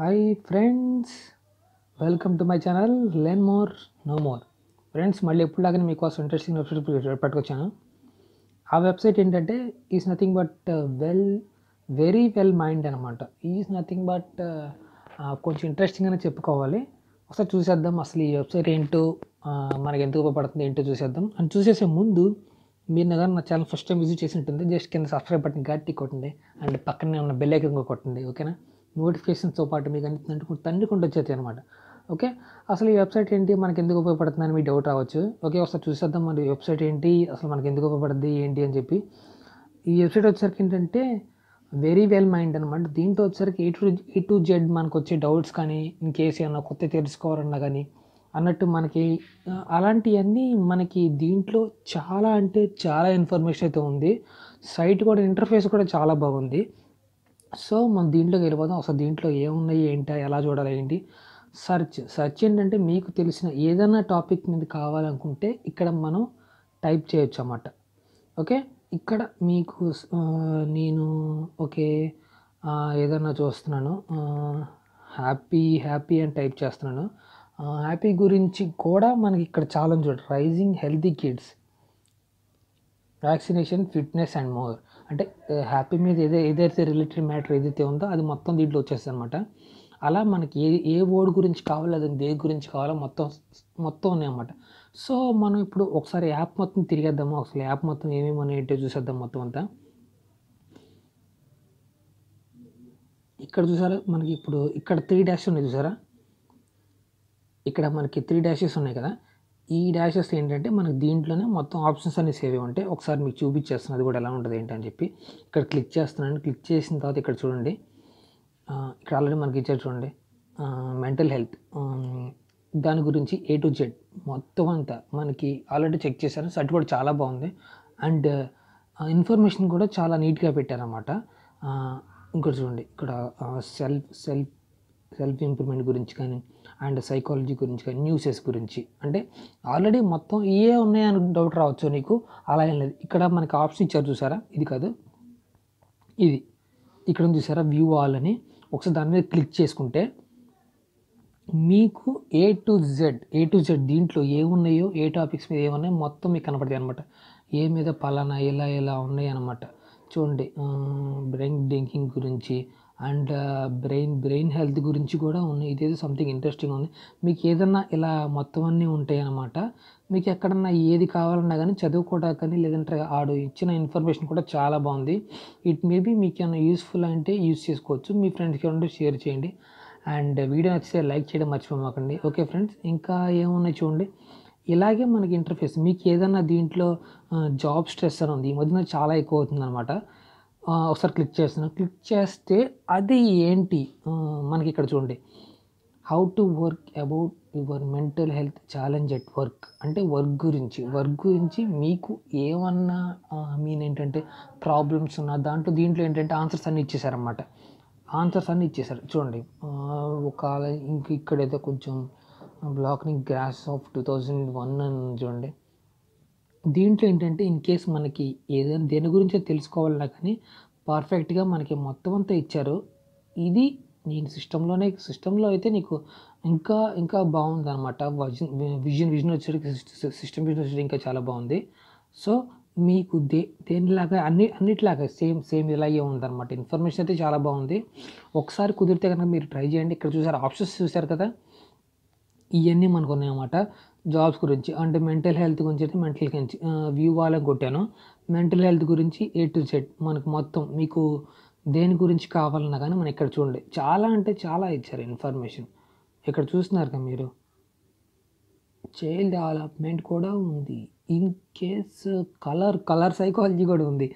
hi friends welcome to my channel లెన్ more no more friends మళ్ళీ ఎప్పుడులాగానే మీకోసం ఇంట్రెస్టింగ్ వెబ్సైట్ పట్టుకొచ్చాను ఆ వెబ్సైట్ ఏంటంటే is nothing but well very well mind అనమాట ఈజ్ నథింగ్ బట్ కొంచెం ఇంట్రెస్టింగ్ అని చెప్పుకోవాలి ఒకసారి చూసేద్దాం అసలు ఈ వెబ్సైట్ ఏంటో మనకి ఎంత ఉపయోగపడుతుంది ఏంటో చూసేద్దాం అని చూసేసే ముందు మీరు నగర నా ఛానల్ ఫస్ట్ టైం విజిట్ చేసి ఉంటుంది జస్ట్ కింద సబ్స్క్రైబ్ బటన్ గట్టి కొట్టండి అండ్ పక్కనే ఉన్న బెల్ ఐకన్ కొట్టండి ఓకేనా నోటిఫికేషన్స్తో పాటు మీకు అన్ని తండ్రి తండ్రి కొండ వచ్చేది అనమాట ఓకే అసలు ఈ వెబ్సైట్ ఏంటి మనకి ఎందుకు ఉపయోగపడుతుందని మీ డౌట్ రావచ్చు ఓకే ఒకసారి చూసేద్దాం మరి వెబ్సైట్ ఏంటి అసలు మనకి ఎందుకు ఉపయోగపడుతుంది ఏంటి అని చెప్పి ఈ వెబ్సైట్ వచ్చేసరికి ఏంటంటే వెరీ వెల్ మైండ్ అనమాట దీంట్లో వచ్చేసరికి A to A to Z మనకు వచ్చే డౌట్స్ కానీ ఇంకేసి ఏమన్నా కొత్త తెలుసుకోవాలన్నా కానీ అన్నట్టు మనకి అలాంటివన్నీ మనకి దీంట్లో చాలా అంటే చాలా ఇన్ఫర్మేషన్ అయితే ఉంది సైట్ కూడా ఇంటర్ఫేస్ కూడా చాలా బాగుంది సో మనం దీంట్లోకి వెళ్ళిపోదాం అసలు దీంట్లో ఏమున్నాయి ఏంటి ఎలా చూడాలి ఏంటి సర్చ్ సర్చ్ ఏంటంటే మీకు తెలిసిన ఏదైనా టాపిక్ మీద కావాలనుకుంటే ఇక్కడ మనం టైప్ చేయొచ్చు అన్నమాట ఓకే ఇక్కడ మీకు నేను ఓకే ఏదన్నా చూస్తున్నాను హ్యాపీ హ్యాపీ అని టైప్ చేస్తున్నాను హ్యాపీ గురించి కూడా మనకి ఇక్కడ చాలా చూడండి raising healthy kids vaccination fitness and more అంటే హ్యాపీ మీద ఏదే ఏదైతే రిలేటెడ్ మ్యాటర్ ఏదైతే ఉందో అది మొత్తం దీంట్లో వచ్చేస్తుంది అనమాట అలా మనకి ఏ ఏ వర్డ్ గురించి కావాలో అది దేని గురించి కావాలో మొత్తం మొత్తం ఉన్నాయన్నమాట సో మనం ఇప్పుడు ఒకసారి యాప్ మొత్తం తిరిగేద్దాము అసలు యాప్ మొత్తం ఏమేమి ఉన్నాయంటే చూసేద్దాం మొత్తం అంతా ఇక్కడ చూసారా మనకి ఇప్పుడు ఇక్కడ త్రీ డాష్ ఉన్నాయి చూసారా ఇక్కడ మనకి త్రీ డాషెస్ ఉన్నాయి కదా ఈ డాషెస్ ఏంటంటే మనకు దీంట్లోనే మొత్తం ఆప్షన్స్ అనేవి సేవ్ ఉంటాయి ఒకసారి మీకు చూపించేస్తున్నది కూడా ఎలా ఉంటుంది ఏంటని చెప్పి ఇక్కడ క్లిక్ చేస్తున్నాను క్లిక్ చేసిన తర్వాత ఇక్కడ చూడండి ఇక్కడ ఆల్రెడీ మనకి ఇచ్చారు చూడండి మెంటల్ హెల్త్ దాని గురించి ఏ టు జెడ్ మొత్తం అంతా మనకి ఆల్రెడీ చెక్ చేశాను సర్ట్ కూడా చాలా బాగుంది అండ్ ఇన్ఫర్మేషన్ కూడా చాలా నీట్గా పెట్టారనమాట ఇంకోటి చూడండి ఇక్కడ సెల్ఫ్ సెల్ఫ్ సెల్ఫ్ ఇంప్రూవ్మెంట్ గురించి కానీ అండ్ సైకాలజీ గురించి కానీ న్యూసెస్ గురించి అంటే ఆల్రెడీ మొత్తం ఏ ఉన్నాయని డౌట్ రావచ్చు నీకు అలా ఏం లేదు ఇక్కడ మనకి ఆప్షన్ ఇచ్చారు చూసారా ఇది కాదు ఇది ఇక్కడ చూసారా వ్యూ ఆల్ అని ఒకసారి దాని మీద క్లిక్ చేసుకుంటే మీకు A to Z A to Z దీంట్లో ఏమున్నాయో ఏ టాపిక్స్ మీద ఏమున్నాయో మొత్తం మీకు కనపడతాయి అనమాట ఏ మీద పలానా ఎలా ఎలా ఉన్నాయి అనమాట చూడండి బ్రెయిన్ డ్రింకింగ్ గురించి అండ్ బ్రెయిన్ బ్రెయిన్ హెల్త్ గురించి కూడా ఉన్నాయి ఇదేదో సంథింగ్ ఇంట్రెస్టింగ్ ఉంది మీకు ఏదన్నా ఇలా మొత్తం అన్నీ ఉంటాయి అన్నమాట మీకు ఎక్కడన్నా ఏది కావాలన్నా కానీ చదువుకోవడానికి కానీ లేదంటే ఆడు ఇచ్చిన ఇన్ఫర్మేషన్ కూడా చాలా బాగుంది ఇట్ మేబీ మీకు ఏమైనా యూస్ఫుల్ అంటే యూస్ చేసుకోవచ్చు మీ ఫ్రెండ్స్కి ఉంటే షేర్ చేయండి అండ్ వీడియో నచ్చితే లైక్ చేయడం మర్చిపోమాకండి ఓకే ఫ్రెండ్స్ ఇంకా ఏమున్నాయి చూడండి ఇలాగే మనకి ఇంటర్ఫేస్ మీకు ఏదన్నా దీంట్లో జాబ్ స్ట్రెస్ అని ఉంది ఈ మధ్యన చాలా ఎక్కువ అనమాట ఒకసారి క్లిక్ చేస్తున్నాను క్లిక్ చేస్తే అది ఏంటి మనకి ఇక్కడ చూడండి how to work about your mental health challenge at work అంటే వర్క్ గురించి వర్క్ గురించి మీకు ఏమన్నా మీన్ ఏంటంటే ప్రాబ్లమ్స్ ఉన్నా దాంట్లో దీంట్లో ఏంటంటే ఆన్సర్స్ అన్నీ ఇచ్చేసారనమాట ఆన్సర్స్ అన్నీ ఇచ్చేసారు చూడండి ఒక ఇంక ఇక్కడైతే కొంచెం బ్లాక్ని grass of two thousand one అని చూడండి దీంట్లో ఏంటంటే ఇన్ కేస్ మనకి ఏదైనా దేని గురించి తెలుసుకోవాలన్నా కానీ పర్ఫెక్ట్గా మనకి మొత్తం అంతా ఇచ్చారు ఇది నేను సిస్టంలోనే సిస్టంలో అయితే నీకు ఇంకా ఇంకా బాగుంది అనమాట విజన్ విజన్ విజన్ వచ్చేటికి సిస్టమ్ విజన్ వచ్చేటికి ఇంకా చాలా బాగుంది సో మీకు దే దేనిలాగా అన్ని అన్నిటిలాగా సేమ్ సేమ్ ఇలాగే ఉందన్నమాట ఇన్ఫర్మేషన్ అయితే చాలా బాగుంది ఒకసారి కుదిరితే కనుక మీరు ట్రై చేయండి ఇక్కడ చూసారు ఆప్షన్స్ చూసారు కదా ఇవన్నీ మనకు ఉన్నాయన్నమాట జాబ్స్ గురించి అంటే మెంటల్ హెల్త్ గురించి అయితే మెంటల్ గురించి వ్యూ వాళ్ళకి కొట్టాను మెంటల్ హెల్త్ గురించి ఏ టు సెట్ మనకు మొత్తం మీకు దేని గురించి కావాలన్నా కానీ మనం ఇక్కడ చూడండి చాలా అంటే చాలా ఇచ్చారు ఇన్ఫర్మేషన్ ఇక్కడ చూస్తున్నారు కదా మీరు చైల్డ్ డెవలప్మెంట్ కూడా ఉంది in case colour colour psychology కూడా ఉంది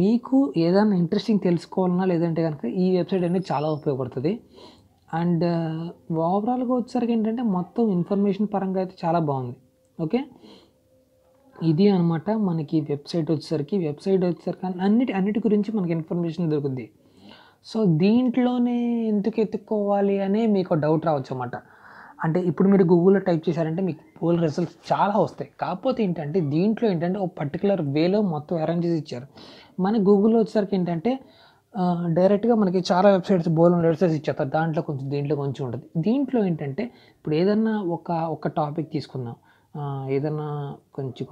మీకు ఏదైనా ఇంట్రెస్టింగ్ తెలుసుకోవాలన్నా లేదంటే కనుక ఈ వెబ్సైట్ అనేది చాలా ఉపయోగపడుతుంది అండ్ ఓవరాల్గా వచ్చేసరికి ఏంటంటే మొత్తం ఇన్ఫర్మేషన్ పరంగా అయితే చాలా బాగుంది ఓకే ఇది అనమాట మనకి వెబ్సైట్ వచ్చేసరికి వెబ్సైట్ వచ్చేసరికి అన్నిటి అన్నిటి గురించి మనకి ఇన్ఫర్మేషన్ దొరుకుద్ది సో దీంట్లోనే ఎందుకు ఎత్తుక్కోవాలి అనే మీకు డౌట్ రావచ్చు అనమాట అంటే ఇప్పుడు మీరు గూగుల్లో టైప్ చేశారంటే మీకు పోల్ రిజల్ట్స్ చాలా వస్తాయి కాకపోతే ఏంటంటే దీంట్లో ఏంటంటే ఒక పర్టికులర్ వేలో మొత్తం అరేంజ్ చేసి ఇచ్చారు మన గూగుల్లో వచ్చేసరికి ఏంటంటే డైరెక్ట్గా మనకి చాలా వెబ్సైట్స్ బోలం వెబ్సైట్స్ ఇచ్చేస్తారు దాంట్లో కొంచెం దీంట్లో కొంచెం ఉంటుంది దీంట్లో ఏంటంటే ఇప్పుడు ఏదన్నా ఒక ఒక టాపిక్ తీసుకుందాం ఏదన్నా కొంచెం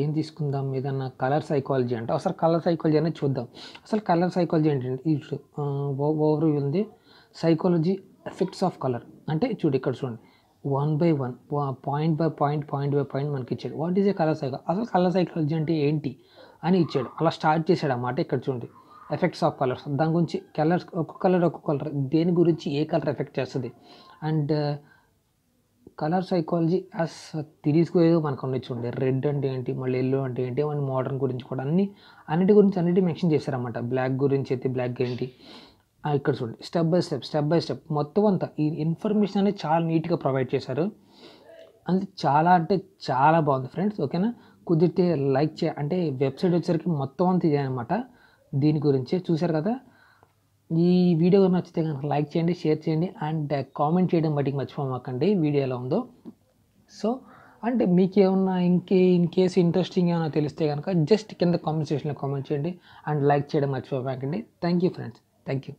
ఏం తీసుకుందాం ఏదన్నా కలర్ సైకాలజీ అంటే అసలు కలర్ సైకాలజీ అనేది చూద్దాం అసలు కలర్ సైకాలజీ ఏంటంటే ఇటు ఓవర్ ఉంది సైకాలజీ ఎఫెక్ట్స్ ఆఫ్ కలర్ అంటే చూడు ఇక్కడ చూడండి one by one point by point point by point మనకి ఇచ్చాడు what is a colour psychology అసలు కలర్ సైకాలజీ అంటే ఏంటి అని ఇచ్చాడు అలా స్టార్ట్ చేశాడు అన్నమాట ఇక్కడ చూడండి ఎఫెక్ట్స్ ఆఫ్ కలర్స్ దాని గురించి కలర్స్ ఒక్కొక్క కలర్ ఒక్కొక్క కలర్ దేని గురించి ఏ కలర్ ఎఫెక్ట్ చేస్తుంది and colour psychology as theories ఏదో మనకు ఉన్న చూడండి రెడ్ అంటే ఏంటి మళ్ళీ ఎల్లో అంటే ఏంటి మన మోడర్న్ గురించి కూడా అన్ని అన్నిటి గురించి అన్నిటి మెన్షన్ చేశారన్నమాట బ్లాక్ గురించి అయితే బ్లాక్ ఏంటి ఇక్కడ చూడండి step by step step by step మొత్తం అంతా ఈ ఇన్ఫర్మేషన్ అనేది చాలా నీట్గా ప్రొవైడ్ చేశారు అది చాలా అంటే చాలా బాగుంది ఫ్రెండ్స్ ఓకేనా కుదిరితే లైక్ చే అంటే వెబ్సైట్ వచ్చేసరికి మొత్తం అంత ఇదే అనమాట దీని గురించి చూశారు కదా ఈ వీడియో నచ్చితే కనుక లైక్ చేయండి షేర్ చేయండి అండ్ కామెంట్ చేయడం బట్టి మర్చిపోమాకండి వీడియో ఎలా ఉందో సో అండ్ మీకేమన్నా ఇంకే ఇన్ కేసు ఇంట్రెస్టింగ్ ఏమైనా తెలిస్తే కనుక జస్ట్ కింద కామెంట్ సెక్షన్లో కామెంట్ చేయండి అండ్ లైక్ చేయడం మర్చిపోమాకండి thank you friends thank you